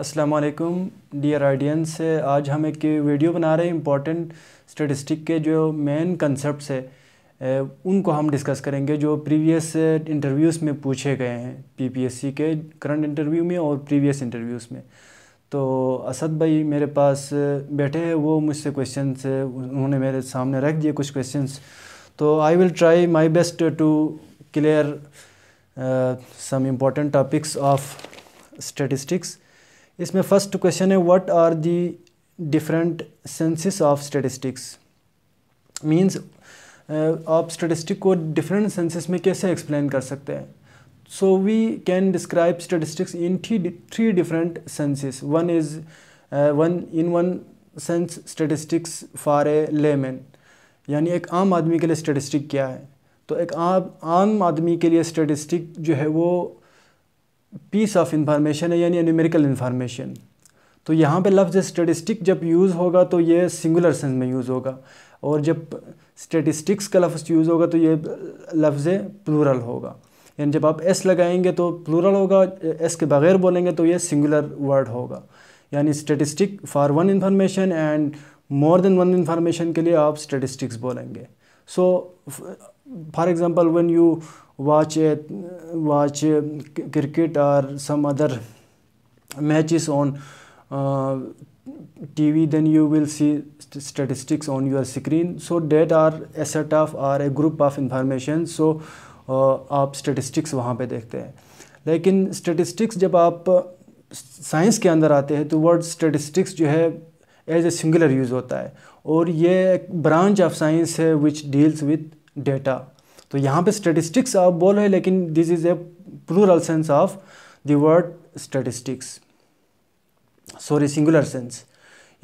अस्सलाम वालेकुम dear audience आज हम एक वीडियो बना रहे हैं इम्पॉर्टेंट स्टेटिस्टिक के जो मेन कंसेप्ट है उनको हम डिस्कस करेंगे जो प्रीवियस इंटरव्यूज़ में पूछे गए हैं पीपीएससी के करंट इंटरव्यू में और प्रीवियस इंटरव्यूज़ में तो असद भाई मेरे पास बैठे हैं वो मुझसे क्वेश्चन उन्होंने मेरे सामने रख दिए कुछ क्वेश्चन तो I will try my best to clear some important topics of statistics इसमें फर्स्ट क्वेश्चन है what are the different senses of statistics means आप स्टेटिस्टिक को डिफरेंट सेंसेस में कैसे एक्सप्लेन कर सकते हैं so we can describe statistics in three different senses one one uh, one in one sense statistics for a यानी एक आम आदमी के लिए स्टेटिस्टिक क्या है तो एक आम आम आदमी के लिए स्टेटिस्टिक जो है वो पीस ऑफ इंफॉर्मेशन है यानी न्यूमेरिकल इंफॉर्मेशन तो यहाँ पे लफ्ज़ स्टेटिस्टिक जब यूज़ होगा तो ये सिंगुलर सेंस में यूज़ होगा और जब स्टेटिस्टिक्स का लफ्ज़ यूज़ होगा तो ये लफ्ज़ प्लूरल होगा यानी जब आप एस लगाएंगे तो प्लूरल होगा एस के बगैर बोलेंगे तो ये सिंगुलर वर्ड होगा यानी statistic for one information and more than one information के लिए आप स्टेटिस्टिक्स बोलेंगे so for example one you watch uh, watch uh, cricket or some other matches on uh, TV then you will see st statistics on your screen so that are a set of or a group of information so आप statistics वहाँ पे देखते हैं लेकिन statistics जब आप science के अंदर आते हैं तो वर्ड स्टेटिस्टिक्स जो है एज ए सिंगुलर यूज़ होता है और ये ब्रांच ऑफ साइंस है विच डील्स विद डेटा तो यहाँ पे स्टेटिस्टिक्स आप बोल रहे लेकिन this is a plural sense of the word statistics sorry singular sense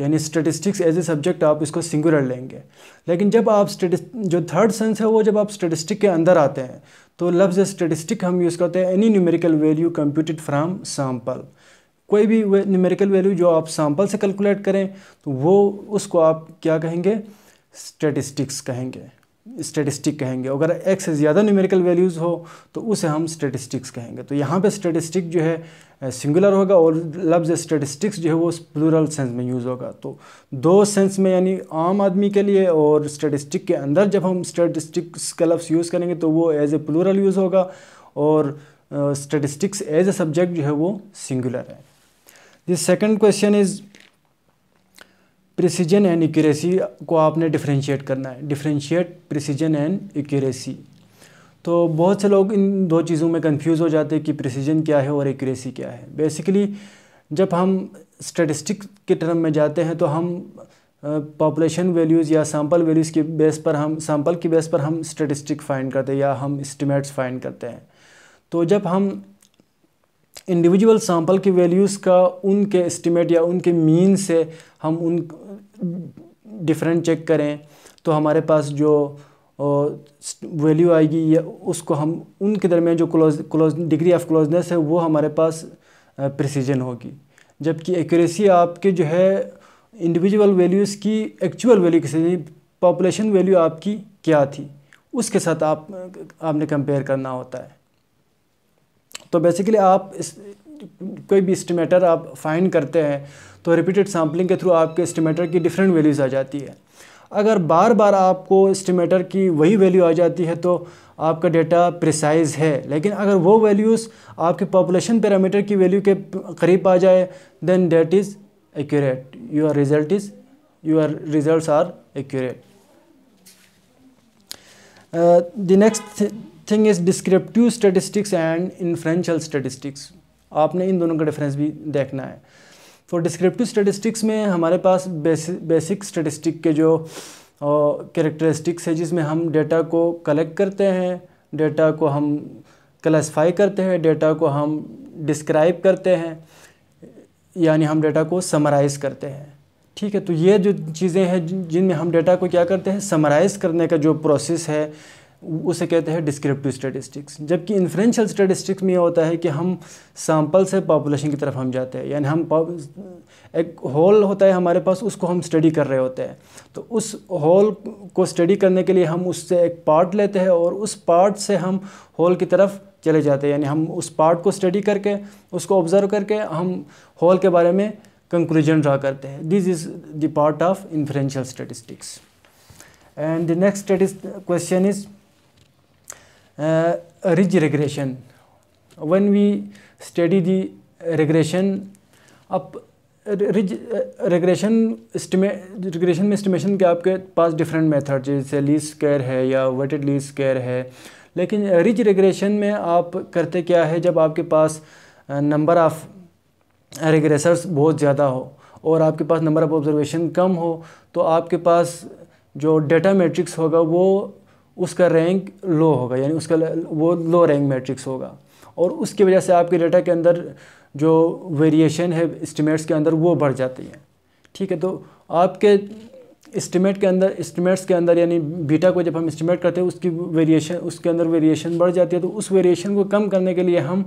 यानी स्टेटिस्टिक्स एज ए सब्जेक्ट आप इसको सिंगुलर लेंगे लेकिन जब आप जो थर्ड सेंस है वो जब आप स्टेटिस्टिक के अंदर आते हैं तो लफ्ज़ स्टेटिस्टिक हम यूज़ करते हैं any numerical value computed from sample कोई भी न्यूमेरिकल वैल्यू जो आप सैम्पल से कैलकुलेट करें तो वो उसको आप क्या कहेंगे स्टेटिस्टिक्स कहेंगे स्टेटिस्टिक कहेंगे अगर एक्स से ज़्यादा न्यूमेरिकल वैल्यूज़ हो तो उसे हम स्टेटिस्टिक्स कहेंगे तो यहाँ पे स्टेटिस्टिक जो है सिंगुलर होगा और लफ्ज़ स्टेटिस्टिक्स जो है वो प्लूरल सेंस में यूज़ होगा तो दो सेंस में यानी आम आदमी के लिए और स्टेटिस्टिक के अंदर जब हम स्टेटिस्टिक्स का लफ्ज़ यूज़ करेंगे तो वो एज ए प्लूरल यूज़ होगा और स्टेटिस्टिक्स एज ए सब्जेक्ट जो है वो सिंगुलर है this second question is precision and accuracy को आपने डिफ्रेंशिएट करना है डिफ्रेंशिएट प्रिसीजन एंड एक्यूरेसी तो बहुत से लोग इन दो चीज़ों में कंफ्यूज हो जाते हैं कि प्रिसीजन क्या है और एक्यूरेसी क्या है बेसिकली जब हम स्टेटिस्टिक के टर्म में जाते हैं तो हम पॉपुलेशन वैल्यूज़ या सैम्पल वैल्यूज़ के बेस पर हम सैम्पल की बेस पर हम स्टेटिस्टिक फाइंड करते हैं या हम इस्टीमेट्स फाइंड करते हैं तो जब हम इंडिविजुअल सैंपल की वैल्यूज़ का उनके एस्टिमेट या उनके मीन से हम उन डिफरेंट चेक करें तो हमारे पास जो वैल्यू आएगी या उसको हम उनके दरमियान जो close close degree of closeness है वो हमारे पास प्रिसीजन होगी जबकि एक्यूरेसी आपके जो है इंडिविजुअल वैल्यूज़ की एक्चुअल वैल्यू के साथ पॉपुलेशन वैल्यू आपकी क्या थी उसके साथ आप आपने कंपेयर करना होता है तो बेसिकली आप इस कोई भी इस्टीमेटर आप फाइंड करते हैं तो रिपीटेड सैम्पलिंग के थ्रू आपके इस्टीमेटर की डिफरेंट वैल्यूज़ आ जाती है अगर बार बार आपको इस्टीमेटर की वही वैल्यू आ जाती है तो आपका डेटा प्रिसाइज है लेकिन अगर वो वैल्यूज़ आपके पॉपुलेशन पैरामीटर की वैल्यू के करीब आ जाए then that is accurate your result is your result are accurate the next thing is descriptive statistics and inferential statistics आपने इन दोनों का डिफरेंस भी देखना है तो डिस्क्रिप्टिव स्टेटिस्टिक्स में हमारे पास बेसिक स्टेटिस्टिक के जो कैरेक्टरिस्टिक्स है जिसमें हम डेटा को कलेक्ट करते हैं डेटा को हम क्लासिफाई करते हैं डेटा को हम डिस्क्राइब करते हैं यानी हम डेटा को समराइज करते हैं ठीक है तो ये जो चीज़ें हैं जिनमें हम डेटा को क्या करते हैं समराइज़ करने का जो प्रोसेस है उसे कहते हैं डिस्क्रिप्टिव स्टेटिस्टिक्स जबकि इन्फ्रेंशियल स्टेटिस्टिक्स में ये होता है कि हम सैंपल से पॉपुलेशन की तरफ हम जाते हैं यानी हम एक होल होता है हमारे पास उसको हम स्टडी कर रहे होते हैं तो उस होल को स्टडी करने के लिए हम उससे एक पार्ट लेते हैं और उस पार्ट से हम होल की तरफ चले जाते हैं यानी हम उस पार्ट को स्टडी करके उसको ऑब्ज़र्व करके हम होल के बारे में कंक्लूजन ड्रा करते हैं this is the part of influential statistics and the next question is Uh, ridge regression. When we study the regression up ridge regression regression में एस्टिमेशन के आपके पास डिफरेंट मेथड जैसे लीज स्केयर है या weighted lease square है लेकिन ridge uh, regression में आप करते क्या है जब आपके पास नंबर ऑफ़ रेग्रेसर्स बहुत ज़्यादा हो और आपके पास नंबर ऑफ़ ऑब्जर्वेशन कम हो तो आपके पास जो डेटा मेट्रिक्स होगा वो उसका रैंक लो होगा यानी उसका वो लो रैंक मैट्रिक्स होगा और उसकी वजह से आपके डेटा के अंदर जो वेरिएशन है इस्टीमेट्स के अंदर वो बढ़ जाती है ठीक है तो आपके इस्टीमेट के अंदर इस्टीमेट्स के अंदर यानी बीटा को जब हम इस्टीमेट करते हैं उसकी वेरिएशन उसके अंदर वेरिएशन बढ़ जाती है तो उस वेरिएशन को कम करने के लिए हम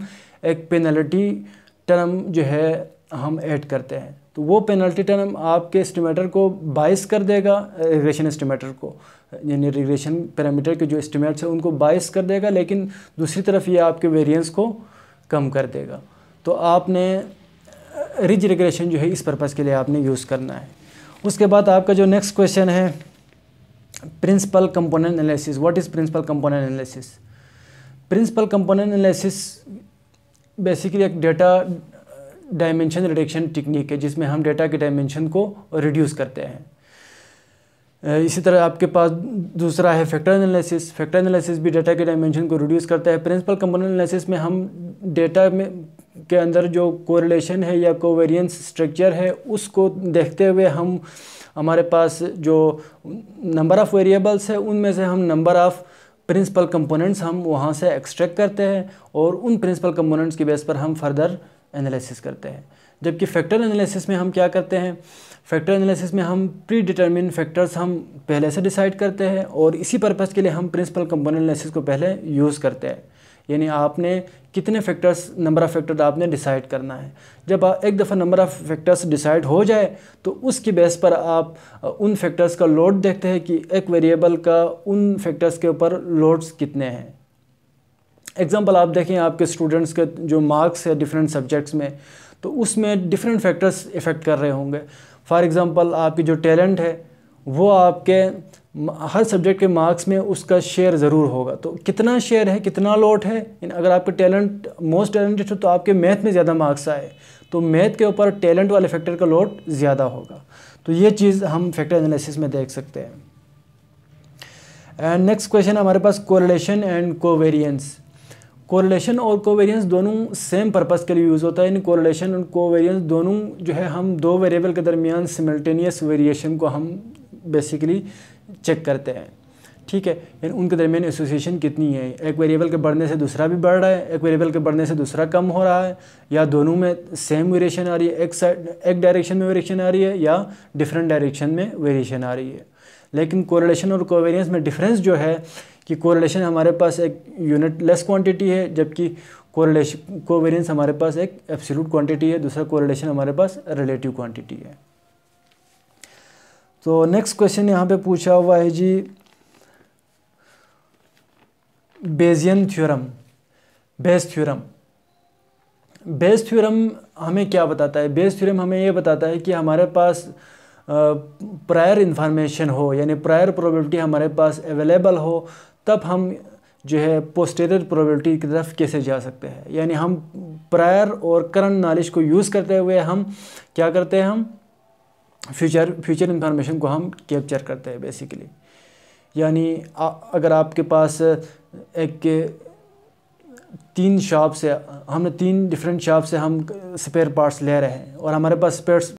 एक पेनल्टी टर्म जो है हम ऐड करते हैं तो वो पेनल्टी टर्म आपके एस्टिमेटर को बाइस कर देगा रिग्रेशन एस्टिमेटर को यानी रिग्रेशन पैरामीटर के जो एस्टिमेट्स हैं उनको बाइस कर देगा लेकिन दूसरी तरफ ये आपके वेरिएंस को कम कर देगा तो आपने रिज रिग्रेशन जो है इस पर्पज़ के लिए आपने यूज़ करना है उसके बाद आपका जो नेक्स्ट क्वेश्चन है principal component analysis what is principal component analysis principal component analysis basically एक डेटा डायमेंशन रिडक्शन टेक्निक है जिसमें हम डेटा के डायमेंशन को रिड्यूस करते हैं इसी तरह आपके पास दूसरा है फैक्टर एनालिसिस फैक्टर एनालिसिस भी डेटा के डायमेंशन को रिड्यूस करता है प्रिंसिपल कंपोनेंट एनालिसिस में हम डेटा में के अंदर जो कोरिलेशन है या कोवेरियंस स्ट्रक्चर है उसको देखते हुए हम हमारे पास जो नंबर ऑफ़ वेरिएबल्स है उनमें से हम नंबर ऑफ़ प्रिंसिपल कंपोनेंट्स हम वहाँ से एक्सट्रैक्ट करते हैं और उन प्रिंसिपल कंपोनेंट्स के बेस पर हम फर्दर एनालिसिस करते हैं जबकि फैक्टर एनालिसिस में हम क्या करते हैं फैक्टर एनालिसिस में हम प्री डिटर्मिन फैक्टर्स हम पहले से डिसाइड करते हैं और इसी पर्पज़ के लिए हम प्रिंसिपल कंपोनेंट एनालिसिस को पहले यूज़ करते हैं यानी आपने कितने फैक्टर्स नंबर ऑफ़ फैक्टर आपने डिसाइड करना है जब एक दफ़ा नंबर ऑफ़ फैक्टर्स डिसाइड हो जाए तो उसकी बेस पर आप उन फैक्टर्स का लोड देखते हैं कि एक वेरिएबल का उन फैक्टर्स के ऊपर लोड्स कितने हैं एग्ज़ाम्पल आप देखें आपके स्टूडेंट्स के जो मार्क्स है डिफरेंट सब्जेक्ट्स में तो उसमें डिफरेंट फैक्टर्स इफ़ेक्ट कर रहे होंगे फॉर एग्ज़ाम्पल आपकी जो टैलेंट है वो आपके हर सब्जेक्ट के मार्क्स में उसका शेयर ज़रूर होगा तो कितना शेयर है कितना लोट है अगर आपके टैलेंट मोस्ट टैलेंटेड हो तो आपके मैथ में ज़्यादा मार्क्स आए तो मैथ के ऊपर टैलेंट वाले फैक्टर का लोट ज़्यादा होगा तो ये चीज़ हम फैक्टर एनालिसिस में देख सकते हैं एंड नेक्स्ट क्वेश्चन हमारे पास कोरिलेशन एंड कोवेरियंस कोरिलेशन और कोवेरियंस दोनों सेम पर्पज़ के लिए यूज़ होता है इन कोरिलेशन और कोवेरियंस दोनों जो है हम दो वेरिएबल के दरमियान सिमल्टेनियस वेरिएशन को हम बेसिकली चेक करते हैं ठीक है यानी उनके दरमियान एसोसिएशन कितनी है एक वेरिएबल के बढ़ने से दूसरा भी बढ़ रहा है एक वेरिएबल के बढ़ने से दूसरा कम हो रहा है या दोनों में सेम वेरिएशन आ रही है एक साइड एक डायरेक्शन में वेरिएशन आ रही है या डिफरेंट डायरेक्शन में वेरिएशन आ रही है लेकिन कोरिलेशन और कोवेरियंस में डिफरेंस जो है कि कोरिलेशन हमारे पास एक यूनिट लेस क्वांटिटी है जबकि कोरिलेशन कोवेरियंस हमारे पास एक एब्सोल्यूट क्वांटिटी है दूसरा कोरिलेशन हमारे पास रिलेटिव क्वांटिटी है तो नेक्स्ट क्वेश्चन यहाँ पे पूछा हुआ है जी Bayesian theorem Bayes theorem Bayes theorem हमें क्या बताता है बेस थ्योरम हमें ये बताता है कि हमारे पास प्रायर इन्फॉर्मेशन हो यानी प्रायर प्रोबेबिलिटी हमारे पास अवेलेबल हो तब हम जो है पोस्टेरियर प्रोबेबिलिटी की तरफ कैसे जा सकते हैं यानी हम प्रायर और करंट नॉलेज को यूज़ करते हुए हम क्या करते हैं हम फ्यूचर फ्यूचर इन्फॉर्मेशन को हम कैप्चर करते हैं बेसिकली यानी अगर आपके पास एक तीन शॉप से हमने तीन डिफरेंट शॉप से हम स्पेयर पार्ट्स ले रहे हैं और हमारे पास स्पेयर